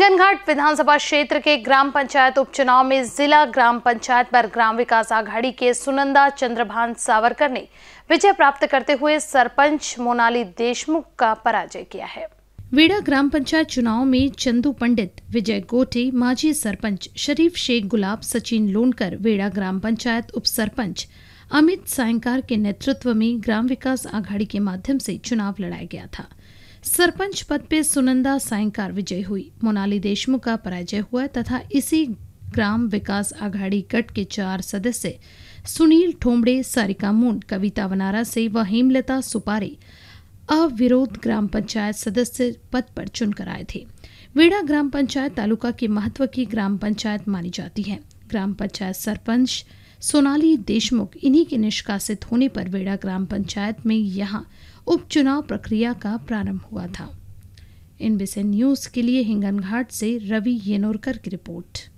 हिंगनघाट विधानसभा क्षेत्र के ग्राम पंचायत उपचुनाव में जिला ग्राम पंचायत पर ग्राम विकास आघाड़ी के सुनंदा चंद्रभान सावरकर ने विजय प्राप्त करते हुए सरपंच मोनाली देशमुख का पराजय किया है वेड़ा ग्राम पंचायत चुनाव में चंदू पंडित विजय गोटे माजी सरपंच शरीफ शेख गुलाब सचिन लोनकर वेड़ा ग्राम पंचायत उप सरपंच अमित सायंकार के नेतृत्व में ग्राम विकास आघाड़ी के माध्यम से चुनाव लड़ाया गया था सरपंच पद पे सुनंदा सायंकार विजय हुई मोनाली देशमुख का पराजय हुआ तथा इसी ग्राम विकास आघाड़ी गट के चार सदस्य सुनील ठोमड़े सारिका मून कविता वनारा से व हेमलता सुपारी अविरोध ग्राम पंचायत सदस्य पद पर चुनकर आए थे वेड़ा ग्राम पंचायत तालुका के महत्व की ग्राम पंचायत मानी जाती है ग्राम पंचायत सरपंच सोनाली देशमुख इन्हीं के निष्कासित होने पर वेड़ा ग्राम पंचायत में यहाँ उपचुनाव प्रक्रिया का प्रारंभ हुआ था इन बिसेन न्यूज के लिए हिंगनघाट से रवि येनोरकर की रिपोर्ट